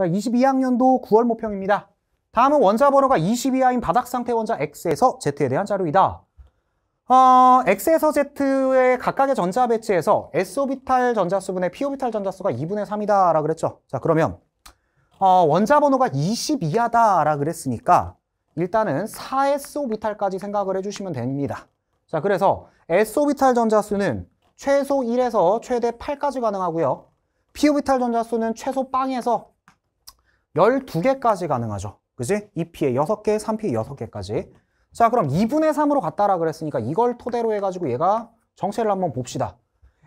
자, 22학년도 9월 모평입니다. 다음은 원자 번호가 22아인 바닥 상태 원자 X에서 Z에 대한 자료이다. 어, X에서 Z의 각각의 전자 배치에서 S오비탈 전자수분의 P오비탈 전자수가 2분의 3이다 라고 그랬죠. 자, 그러면 어, 원자 번호가 22하다 라고 그랬으니까 일단은 4S오비탈까지 생각을 해주시면 됩니다. 자, 그래서 S오비탈 전자수는 최소 1에서 최대 8까지 가능하고요. P오비탈 전자수는 최소 빵에서 12개까지 가능하죠. 그지? 2P에 6개, 3P에 6개까지. 자, 그럼 2분의 3으로 갔다라 그랬으니까 이걸 토대로 해가지고 얘가 정체를 한번 봅시다.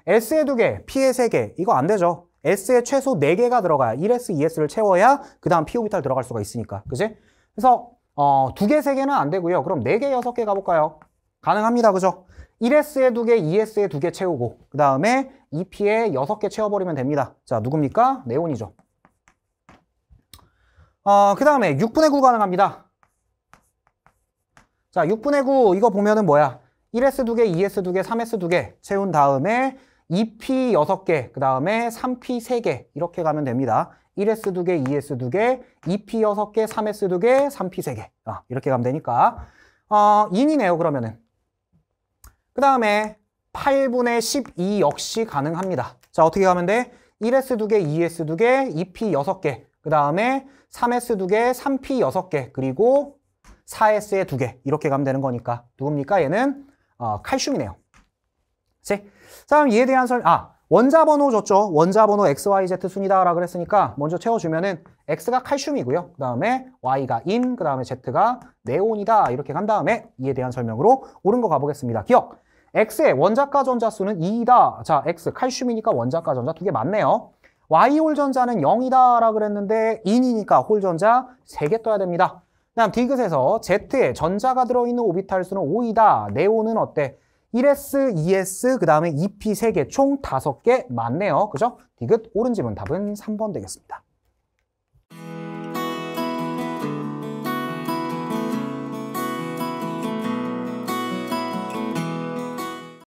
S에 2개, P에 3개. 이거 안 되죠. S에 최소 4개가 들어가야 1S, 2S를 채워야 그 다음 P 오비탈 들어갈 수가 있으니까. 그지? 그래서 어, 2개, 3개는 안 되고요. 그럼 4개, 6개 가볼까요? 가능합니다. 그죠? 1S에 2개, 2S에 2개 채우고 그 다음에 2P에 6개 채워버리면 됩니다. 자, 누굽니까? 네온이죠. 어, 그 다음에 6분의 9 가능합니다. 자, 6분의 9 이거 보면은 뭐야? 1S 두개 2S 두개 3S 두 개 채운 다음에 2P 6개, 그 다음에 3P 3개 이렇게 가면 됩니다. 1S 두개 2S 두개 2P 6개, 3S 두개 3P 3개 아, 이렇게 가면 되니까 어, 인이네요, 그러면은. 그 다음에 8분의 12 역시 가능합니다. 자, 어떻게 가면 돼? 1S 두개 2S 두개 2P 6개, 그 다음에 3S 두개 3P 여섯 개 그리고 4S에 두개 이렇게 가면 되는 거니까 누굽니까? 얘는 어, 칼슘이네요. 세. 자, 그럼 이에 대한 설명, 아, 원자 번호 줬죠. 원자 번호 XYZ 순이다라고 그랬으니까 먼저 채워주면은 X가 칼슘이고요. 그 다음에 Y가 인, 그 다음에 Z가 네온이다. 이렇게 간 다음에 이에 대한 설명으로 옳은 거 가보겠습니다. 기억! X의 원자가 전자 수는 2이다. 자, X 칼슘이니까 원자가 전자 두 개 맞네요. Y 홀전자는 0이다라고 그랬는데 인이니까 홀전자 3개 떠야 됩니다. 다음 디귿에서 Z에 전자가 들어있는 오비탈 수는 5이다. 네오는 어때? 1S, 2S, 그 다음에 2P 3개, 총 5개 맞네요. 그죠? 디귿 오른 집은 답은 3번 되겠습니다.